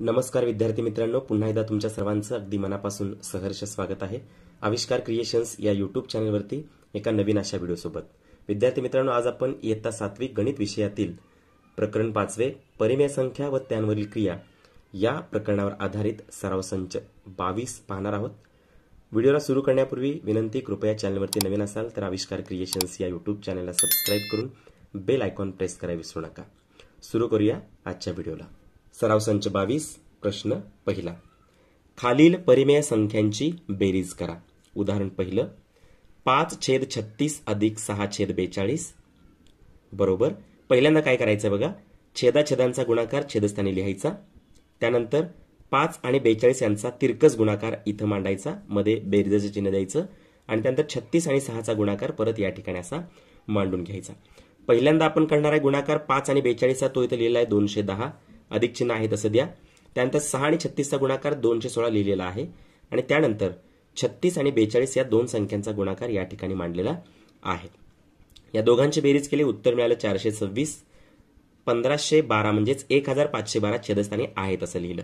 नमस्कार विद्यार्थी मित्रांनो पुन्हा एकदा तुमच्या सर्वांचं अगदी मनापासून सहर्ष स्वागत आहे आविष्कार क्रिएशन्स या युट्यूब चॅनलवरती एका नवीन अशा व्हिडिओसोबत विद्यार्थी मित्रांनो आज आपण इयत्ता सात्विक गणित विषयातील प्रकरण पाचवे परिमेय संख्या व त्यांवरील क्रिया या प्रकरणावर आधारित सराव संच बावीस पाहणार आहोत व्हिडिओला सुरू करण्यापूर्वी विनंती कृपया चॅनलवरती नवीन असाल तर आविष्कार क्रिएशन्स या युट्यूब चॅनलला सबस्क्राईब करून बेल आयकॉन प्रेस करायला विसरू नका सुरू करूया आजच्या व्हिडिओला सराव संच बावीस प्रश्न पहिला खालील परिमेय संख्यांची बेरीज करा उदाहरण पहिलं पाच छेद छत्तीस अधिक सहा छेद बेचाळीस बरोबर पहिल्यांदा काय करायचं बघा छेदाछेदांचा गुणाकार छेदस्थानी लिहायचा त्यानंतर पाच आणि बेचाळीस यांचा तिरकस गुणाकार इथं मांडायचा मध्ये बेरीजाचे चिन्ह द्यायचं आणि त्यानंतर छत्तीस आणि सहाचा गुणाकार परत या ठिकाणी असा मांडून घ्यायचा पहिल्यांदा आपण करणार आहे गुणाकार पाच आणि बेचाळीसचा तो इथं लिहिला आहे दोनशे दहा अधिक चिन्ह आहे तसं द्या त्यानंतर सहा आणि छत्तीसचा गुणाकार दोनशे सोळा लिहिलेला आहे आणि त्यानंतर छत्तीस आणि बेचाळीस या दोन संख्यांचा गुणाकार या ठिकाणी मांडलेला आहे या दोघांची बेरीज केले उत्तर मिळालं चारशे सव्वीस पंधराशे बारा म्हणजेच एक हजार पाचशे बारा छेदस्थानी आहेत असं लिहिलं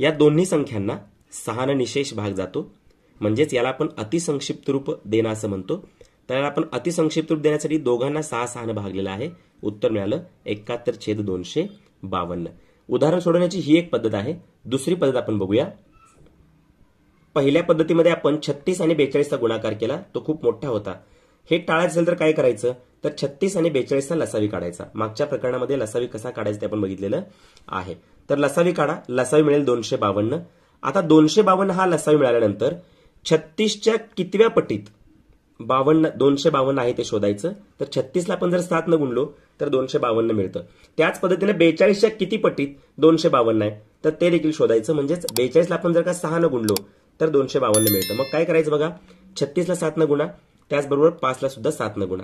या दोन्ही संख्यांना सहानं निशेष भाग जातो म्हणजेच याला आपण अतिसंक्षिप्त रूप देणं असं म्हणतो याला आपण अतिसंक्षिप्त रूप देण्यासाठी दोघांना सहा सहानं भागलेलं आहे उत्तर मिळालं एकाहत्तर छेद दोनशे बावन्न उदाहरण सोडवण्याची ही एक पद्धत आहे दुसरी पद्धत आपण बघूया पहिल्या पद्धतीमध्ये आपण छत्तीस आणि बेचाळीसचा गुणाकार केला तो खूप मोठा होता हे टाळायचं असेल तर काय करायचं तर छत्तीस आणि बेचाळीसचा लसावी काढायचा मागच्या प्रकरणामध्ये लसावी कसा काढायचा ते आपण बघितलेलं आहे तर लसावी काढा लसावी मिळेल दोनशे बावन्न आता दोनशे बावन्न हा लसावी मिळाल्यानंतर छत्तीसच्या कितव्या पटीत बावन्न दोनशे बावन्न आहे ते शोधायचं तर छत्तीसला आपण जर सात न गुणलो तर दोनशे बावन्न मिळतं त्याच पद्धतीने बेचाळीसच्या किती पटीत दोनशे बावन्न आहे तर ते देखील शोधायचं म्हणजेच बेचाळीसला आपण जर का सहा न गुणलो तर दोनशे बावन्न मिळतं मग काय करायचं बघा छत्तीसला सात न गुणा त्याचबरोबर पाचला सुद्धा सात न गुणा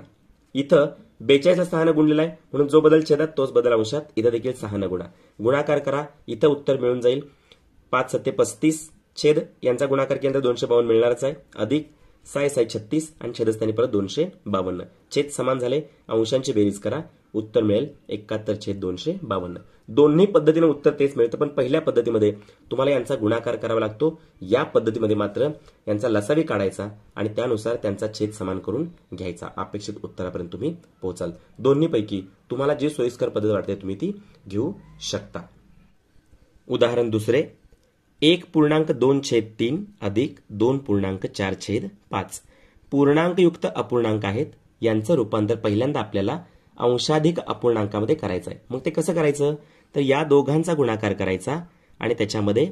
इथं बेचाळीसला सहा न गुणलेला आहे म्हणून जो बदल छेदात तोच बदल अंशात इथं देखील सहा न गुणा गुणाकार करा इथं उत्तर मिळून जाईल पाच सत्ते पस्तीस छेद यांचा गुणाकार केंद्र दोनशे बावन्न मिळणारच आहे अधिक साय साय छत्तीस आणि छेदस्थानी परत दोनशे बावन्न छेद समान झाले अंशांची बेरीज करा उत्तर मिळेल एकाहत्तर छेद दोनशे बावन्न दोन्ही पद्धतीने उत्तर तेच मिळतं पण पहिल्या पद्धतीमध्ये तुम्हाला यांचा गुणाकार करावा लागतो या पद्धतीमध्ये मात्र यांचा लसावी काढायचा आणि त्यानुसार त्यांचा छेद समान करून घ्यायचा अपेक्षित उत्तरापर्यंत तुम्ही पोहोचाल दोन्हीपैकी तुम्हाला जी सोयीस्कर पद्धत वाटते तुम्ही ती घेऊ शकता उदाहरण दुसरे एक पूर्णांक दोन छेद तीन अधिक दोन पूर्णांक चार छेद पाच पूर्णांकयुक्त अपूर्णांक आहेत यांचं रूपांतर पहिल्यांदा आपल्याला अंशाधिक अपूर्णांकामध्ये करायचं आहे मग ते कसं करायचं तर या दोघांचा गुणाकार करायचा आणि त्याच्यामध्ये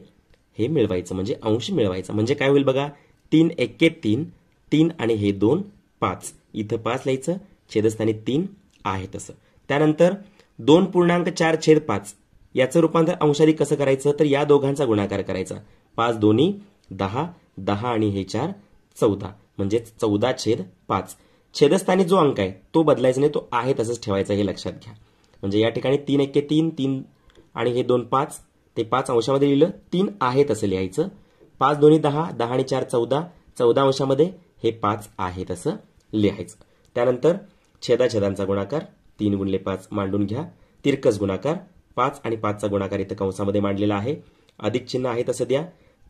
हे मिळवायचं म्हणजे अंश मिळवायचा म्हणजे काय होईल बघा तीन एक्के तीन तीन आणि हे दोन पाच इथं पाच लिहायचं छेदस्थानी तीन आहे तसं त्यानंतर दोन पूर्णांक चार छेद पाच याचं रूपांतर अंशारी कसं करायचं तर या दोघांचा गुणाकार करायचा पाच दोन्ही दहा दहा आणि हे चार चौदा म्हणजेच चौदा छेद पाच छेदस्थानी जो अंक आहे तो बदलायचा नाही तो आहे तसंच ठेवायचा हे लक्षात घ्या म्हणजे या ठिकाणी तीन एके तीन तीन आणि हे दोन पाच ते पाच अंशामध्ये लिहिलं तीन आहे तसं लिहायचं पाच दोन्ही दहा दहा आणि चार चौदा चौदा अंशामध्ये हे पाच आहे तसं लिहायचं त्यानंतर छेदाछेदांचा गुणाकार तीन गुणले पाच मांडून घ्या तिरकस गुणाकार पाच आणि पाचचा गुणाकार इथं कंसामध्ये मांडलेला आहे अधिक चिन्ह आहे तसं द्या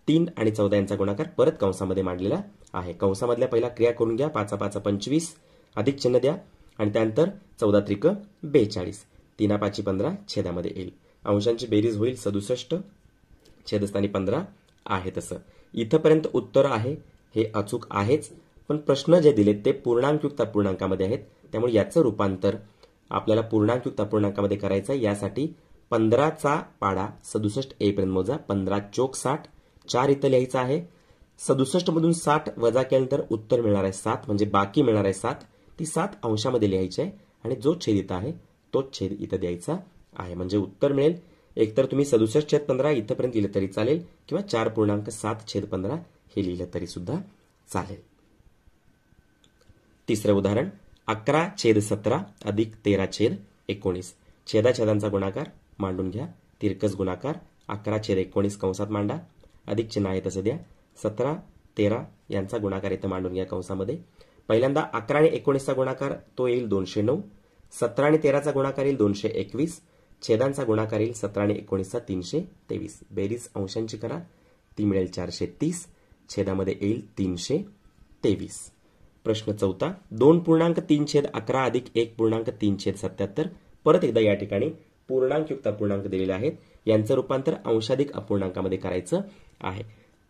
तीन आणि चौदा यांचा गुणाकार परत कंसामध्ये मांडलेला आहे कंसामधल्या पहिला क्रिया करून घ्या पाचा पाचा पंचवीस अधिक चिन्ह द्या आणि त्यानंतर चौदा त्रिक बेचाळीस तीना पाची पंधरा छेदामध्ये येईल अंशांची बेरीज होईल सदुसष्ट छेदस्थानी पंधरा आहे तसं इथंपर्यंत उत्तर आहे हे अचूक आहेच पण प्रश्न जे दिलेत ते पूर्णांकयुक्त अपूर्णांकामध्ये आहेत त्यामुळे याचं रूपांतर आपल्याला पूर्णांकयुक्त अपूर्णांकामध्ये करायचं आहे यासाठी पंधराचा पाडा सदुसष्ट ए पर्यंत मोजा पंधरा चोक साठ चार इथं लिहायचा आहे सदुसष्ट मधून साठ वजा केल्यानंतर उत्तर मिळणार आहे सात म्हणजे बाकी मिळणार आहे सात ती सात अंशामध्ये लिहायची आहे आणि जो छेद इथं आहे तोच छेद इथं द्यायचा आहे म्हणजे उत्तर मिळेल एकतर तुम्ही सदुसष्ट छेद पंधरा इथंपर्यंत लिहिलं तरी चालेल किंवा चार पूर्णांक सात छेद पंधरा हे लिहिलं तरी सुद्धा चालेल तिसरं उदाहरण अकरा छेद सतरा अधिक तेरा छेद एकोणीस छेदांचा गुणाकार मांडून घ्या तिरकस गुणाकार अकरा छेद एकोणीस कंसात मांडा अधिक चिन्ह आहे तसं द्या सतरा तेरा यांचा गुणाकार इथं मांडून घ्या कंसामध्ये पहिल्यांदा अकरा आणि एकोणीसचा गुणाकार तो येईल दोनशे नऊ सतरा आणि तेराचा गुणाकार येईल दोनशे एकवीस छेदांचा गुणाकार येईल सतरा आणि एकोणीसचा तीनशे तेवीस बेरीज अंशांची करा ती मिळेल चारशे तीस छेदामध्ये येईल तीनशे तेवीस प्रश्न चौथा दोन पूर्णांक तीन छेद अकरा अधिक एक पूर्णांक तीन छेद सत्याहत्तर परत एकदा या ठिकाणी पूर्णांकयुक्त अपूर्णांक दिलेले आहेत यांचं रूपांतर अंशाधिक अपूर्णांकामध्ये करायचं आहे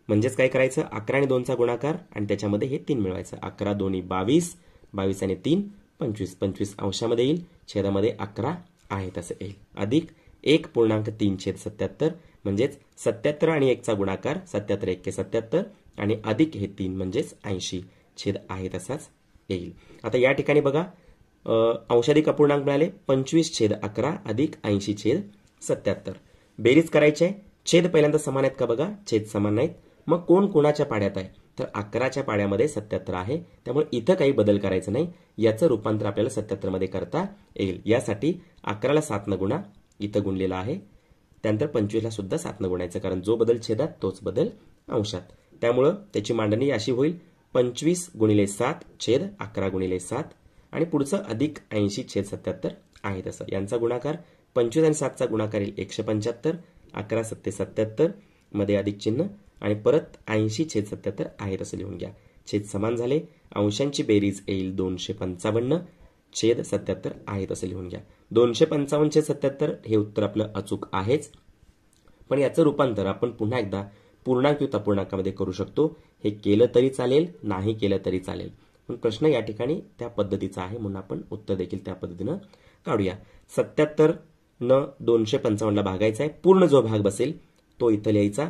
म्हणजेच काय करायचं अकरा आणि दोनचा गुणाकार आणि त्याच्यामध्ये हे तीन मिळवायचं अकरा दोन्ही बावीस बावीस आणि तीन पंचवीस पंचवीस अंशामध्ये येईल छेदामध्ये अकरा आहे तसं येईल अधिक एक पूर्णांक तीन छेद सत्याहत्तर म्हणजेच सत्याहत्तर आणि एकचा गुणाकार सत्याहत्तर एक सत्याहत्तर आणि अधिक हे तीन म्हणजेच ऐंशी छेद आहे तसाच येईल आता या ठिकाणी बघा अंशाधिक अपूर्णांक मिळाले पंचवीस छेद अकरा अधिक ऐंशी छेद सत्याहत्तर बेरीज करायची आहे छेद पहिल्यांदा समान आहेत का बघा छेद समान नाहीत मग कोण कोणाच्या पाड्यात आहे तर अकराच्या पाड्यामध्ये सत्याहत्तर आहे त्यामुळे इथं काही बदल करायचं नाही याचं रूपांतर आपल्याला मध्ये करता येईल यासाठी अकराला न गुणा इथं गुणलेला आहे त्यानंतर पंचवीसला सुद्धा सातनं गुणायचं कारण जो बदल छेदात तोच बदल अंशात त्यामुळं त्याची मांडणी अशी होईल पंचवीस गुणिले सात छेद अकरा गुणिले सात आणि पुढचं अधिक ऐंशी छेद सत्याहत्तर आहे तसं यांचा गुणाकार पंचवीस आणि सातचा गुणाकार येईल एकशे पंच्याहत्तर अकरा सत्ते सत्याहत्तर मध्ये अधिक चिन्ह आणि परत ऐंशी छेद सत्याहत्तर आहे तसं लिहून घ्या छेद समान झाले अंशांची बेरीज येईल दोनशे पंचावन्न छेद सत्याहत्तर आहेत असं लिहून घ्या दोनशे पंचावन्न छेद सत्याहत्तर हे उत्तर आपलं अचूक आहेच पण याचं रूपांतर आपण पुन्हा एकदा पूर्णांक अपूर्णांकामध्ये करू शकतो हे केलं तरी चालेल नाही केलं तरी चालेल प्रश्न या ठिकाणी त्या पद्धतीचा आहे म्हणून आपण उत्तर देखील त्या पद्धतीनं काढूया सत्याहत्तर न दोनशे पंचावन्नला भागायचा आहे पूर्ण जो भाग बसेल तो इथं लिहायचा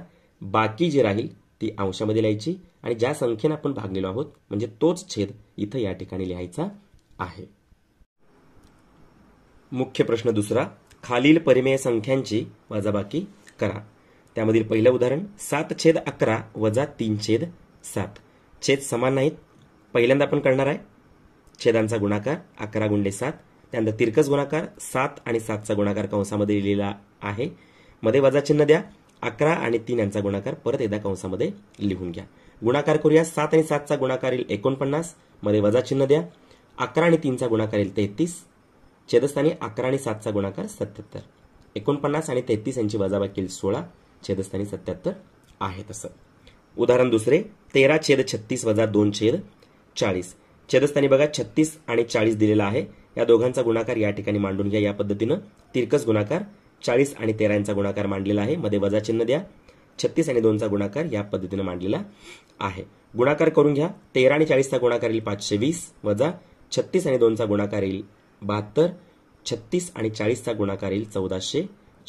बाकी जी राहील ती अंशामध्ये लिहायची आणि ज्या संख्येनं आपण भागलेलो आहोत म्हणजे तोच छेद इथं या ठिकाणी लिहायचा आहे मुख्य प्रश्न दुसरा खालील परिमेय संख्यांची वजाबाकी करा त्यामधील पहिलं उदाहरण सात छेद अकरा वजा तीन छेद सात छेद समान नाहीत पहिल्यांदा आपण करणार आहे छेदांचा गुणाकार अकरा गुंडे सात त्यानंतर तिरकस गुणाकार सात आणि सातचा गुणाकार कंसामध्ये लिहिलेला आहे मध्ये वजा चिन्ह द्या अकरा आणि तीन यांचा गुणाकार परत एकदा कंसामध्ये लिहून घ्या गुणाकार करूया सात आणि सातचा गुणाकार येईल एकोणपन्नास मध्ये वजा चिन्ह द्या अकरा आणि तीनचा गुणाकार येईल तेहतीस छेदस्थानी अकरा आणि सातचा गुणाकार सत्याहत्तर एकोणपन्नास आणि तेहतीस यांची वजा येईल सोळा छेदस्थानी सत्याहत्तर आहे तसं उदाहरण दुसरे तेरा छेद छत्तीस वजा दोन छेद चाळीस छेदस्थानी बघा छत्तीस आणि चाळीस दिलेला आहे या दोघांचा गुणाकार या ठिकाणी मांडून घ्या या पद्धतीनं तिरकस गुणाकार चाळीस आणि तेरा यांचा गुणाकार मांडलेला आहे मध्ये वजा चिन्ह द्या छत्तीस आणि दोनचा गुणाकार या पद्धतीनं मांडलेला आहे गुणाकार करून घ्या तेरा आणि चाळीसचा गुणाकार येईल पाचशे वीस वजा छत्तीस आणि दोनचा गुणाकार येईल बहात्तर छत्तीस आणि चाळीसचा गुणाकार येईल चौदाशे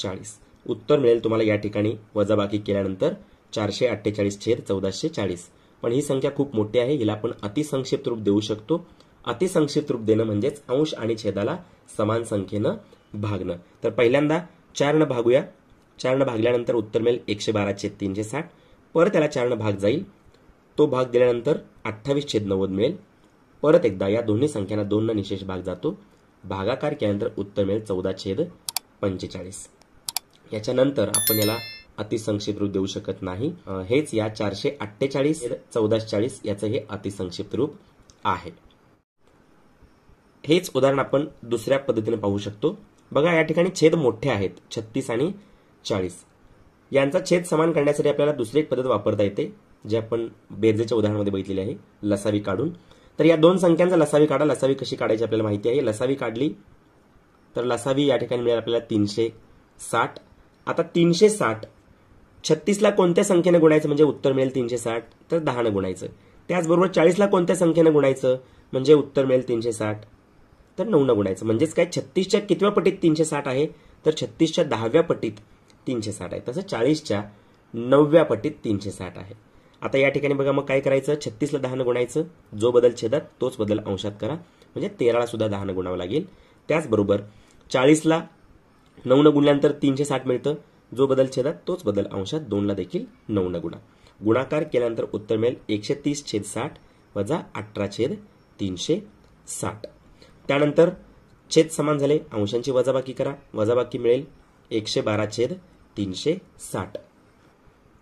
चाळीस उत्तर मिळेल तुम्हाला या ठिकाणी वजाबाकी केल्यानंतर चारशे अठ्ठेचाळीस छेद चौदाशे चाळीस पण ही संख्या खूप मोठी आहे हिला आपण अतिसंक्षिप्त रूप देऊ शकतो अतिसंक्षिप्त रूप देणं म्हणजेच अंश आणि छेदाला समान संख्येनं भागणं तर पहिल्यांदा चारनं भागूया चारनं भागल्यानंतर उत्तर मिळेल एकशे बारा छेद तीनशे साठ परत त्याला चारनं भाग जाईल तो भाग दिल्यानंतर अठ्ठावीस छेद नव्वद मिळेल परत एकदा या दोन्ही संख्यांना दोन निशेष भाग जातो भागाकार केल्यानंतर उत्तर मिळेल चौदा छेद पंचेचाळीस याच्यानंतर आपण याला अतिसंक्षिप्त रूप देऊ शकत नाही हेच या चारशे अठ्ठेचाळीस चौदाशे चाळीस याचं हे अतिसंक्षिप्त रूप आहे हेच उदाहरण आपण दुसऱ्या पद्धतीने पाहू शकतो बघा या ठिकाणी छेद मोठे आहेत छत्तीस आणि चाळीस यांचा छेद समान करण्यासाठी आपल्याला दुसरी एक पद्धत वापरता येते जे आपण बेरजेच्या उदाहरणामध्ये बघितलेली आहे लसावी काढून तर या दोन संख्यांचा लसावी काढा लसावी कशी काढायची आपल्याला माहिती आहे लसावी काढली तर लसावी या ठिकाणी मिळेल आपल्याला तीनशे साठ आता तीनशे साठ छत्तीसला कोणत्या संख्येनं गुणायचं म्हणजे उत्तर मिळेल तीनशे साठ तर दहानं गुणायचं त्याचबरोबर चाळीसला कोणत्या संख्येनं गुणायचं म्हणजे उत्तर मिळेल तीनशे साठ तर न गुणायचं म्हणजेच काय छत्तीसच्या कितव्या पटीत तीनशे साठ आहे तर छत्तीसच्या दहाव्या पटीत तीनशे साठ आहे तसं चाळीसच्या नवव्या पटीत तीनशे साठ आहे आता या ठिकाणी बघा मग काय करायचं छत्तीसला दहानं गुणायचं जो बदल छेदात तोच बदल अंशात करा म्हणजे तेराला सुद्धा दहानं गुणावं लागेल त्याचबरोबर चाळीसला नऊनं गुणल्यानंतर तीनशे साठ मिळतं जो बदल छेदात तोच बदल अंशात दोनला देखील न गुणा गुणाकार केल्यानंतर उत्तर मिळेल एकशे तीस छेद साठ वजा अठरा छेद तीनशे साठ त्यानंतर छेद समान झाले अंशांची वजाबाकी करा वजाबाकी मिळेल एकशे बारा छेद तीनशे साठ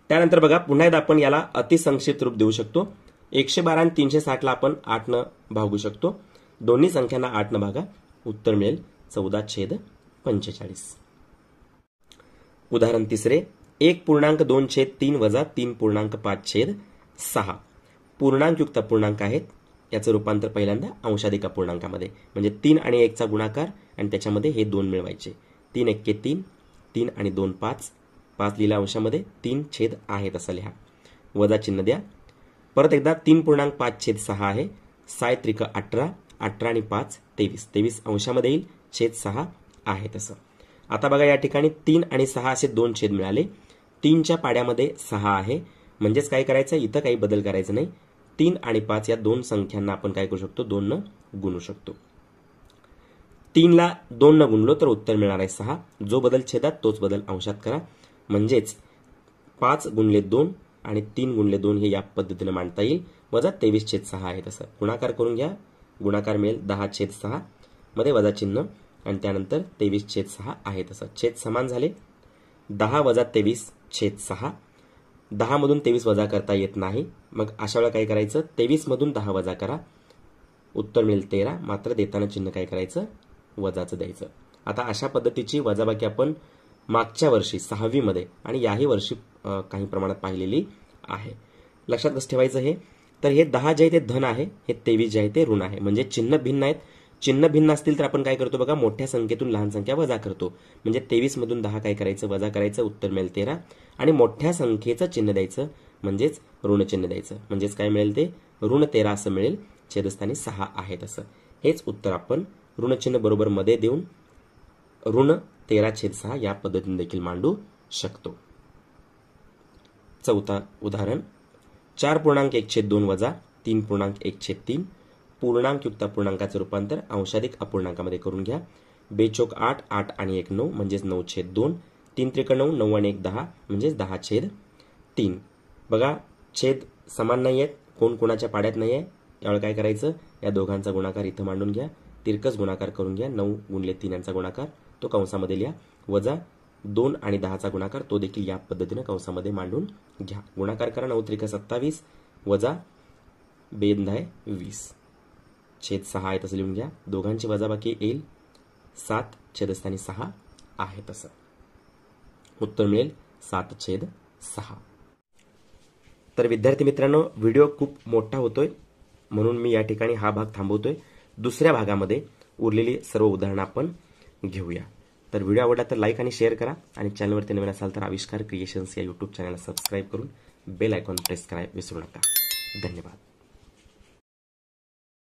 त्यानंतर बघा पुन्हा एकदा आपण याला अतिसंक्षिप्त रूप देऊ शकतो एकशे बारा आणि तीनशे साठला आपण न भागू शकतो दोन्ही संख्यांना न भागा उत्तर मिळेल चौदा छेद पंचेचाळीस उदाहरण तिसरे एक पूर्णांक दोन छेद तीन वजा तीन पूर्णांक पाच छेद सहा पूर्णांकयुक्त पूर्णांक आहेत याचं रूपांतर पहिल्यांदा अंशाधिका पूर्णांकामध्ये म्हणजे तीन आणि एकचा गुणाकार आणि त्याच्यामध्ये हे दोन मिळवायचे तीन एक्के तीन तीन आणि दोन पाच पाच लिहिल्या अंशामध्ये तीन छेद आहेत असं लिहा वजा चिन्ह द्या परत एकदा तीन पूर्णांक पाच छेद सहा आहे साय त्रिक अठरा अठरा आणि पाच तेवीस तेवीस अंशामध्ये येईल छेद सहा आहे तसं आता बघा या ठिकाणी तीन आणि सहा असे दोन छेद मिळाले तीनच्या पाड्यामध्ये सहा आहे म्हणजेच काय करायचं इथं काही बदल करायचं नाही तीन आणि पाच या दोन संख्यांना आपण काय करू शकतो दोननं गुणू शकतो तीनला दोननं गुणलो तर उत्तर मिळणार आहे सहा जो बदल छेदात तोच बदल अंशात करा म्हणजेच पाच गुणले दोन आणि तीन गुणले दोन हे या पद्धतीने मांडता येईल वजा तेवीस छेद सहा आहे तसं गुणाकार करून घ्या गुणाकार मिळेल दहा छेद सहा मध्ये वजा चिन्ह आणि त्यानंतर तेवीस छेद सहा आहे तसं छेद समान झाले दहा वजा तेवीस छेद सहा मधून तेवीस वजा करता येत नाही मग अशा वेळा काय करायचं मधून दहा वजा करा उत्तर मिळेल तेरा मात्र देताना चिन्ह काय करायचं वजाचं द्यायचं आता अशा पद्धतीची वजाबाकी आपण मागच्या वर्षी सहावीमध्ये आणि याही वर्षी काही प्रमाणात पाहिलेली आहे लक्षात ठेवायचं हे तर हे दहा जे आहे ते धन आहे हे तेवीस जे आहे ते ऋण आहे म्हणजे चिन्ह भिन्न आहेत चिन्ह भिन्न असतील तर आपण काय करतो बघा मोठ्या संख्येतून लहान संख्या वजा करतो म्हणजे मधून दहा काय करायचं वजा करायचं उत्तर मिळेल तेरा आणि मोठ्या संख्येचं चिन्ह द्यायचं म्हणजेच ऋणचिन्ह द्यायचं म्हणजेच काय मिळेल ते ऋण तेरा असं मिळेल छेदस्थानी सहा आहेत असं हेच उत्तर आपण ऋणचिन्ह बरोबर मध्ये देऊन ऋण तेरा छेद सहा या पद्धतीने देखील मांडू शकतो चौथा उदाहरण चार पूर्णांक एक छेद दोन वजा तीन पूर्णांक एक छेद तीन युक्त अपूर्णांकाचं रूपांतर अंशाधिक अपूर्णांकामध्ये करून घ्या बेचोक आठ आठ आणि एक नऊ म्हणजेच नऊ छेद दोन तीन त्रिक नऊ नऊ आणि एक दहा म्हणजेच दहा छेद तीन बघा छेद समान नाही आहेत कोण कोणाच्या पाड्यात नाही आहे यावेळी काय करायचं या दोघांचा गुणाकार इथं मांडून घ्या तिरकस गुणाकार करून घ्या नऊ गुणले तीन यांचा गुणाकार तो कंसामध्ये लिहा वजा दोन आणि दहाचा गुणाकार तो देखील या पद्धतीनं कंसामध्ये मांडून घ्या गुणाकार करा नऊ त्रिक सत्तावीस वजा बेंद आहे वीस छेद सहा आहे तसं लिहून घ्या दोघांची वजाबाकी येईल सात छेदस्थानी सहा आहे तसं उत्तर मिळेल सात छेद सहा तर विद्यार्थी मित्रांनो व्हिडिओ खूप मोठा होतोय म्हणून मी या ठिकाणी हा भाग थांबवतोय दुसऱ्या भागामध्ये उरलेली सर्व उदाहरणं आपण घेऊया तर व्हिडिओ आवडला तर लाईक आणि शेअर करा आणि चॅनलवरती नवीन असाल तर आविष्कार क्रिएशन्स या युट्यूब चॅनलला सबस्क्राईब करून बेल आयकॉन प्रेस करायला विसरू नका धन्यवाद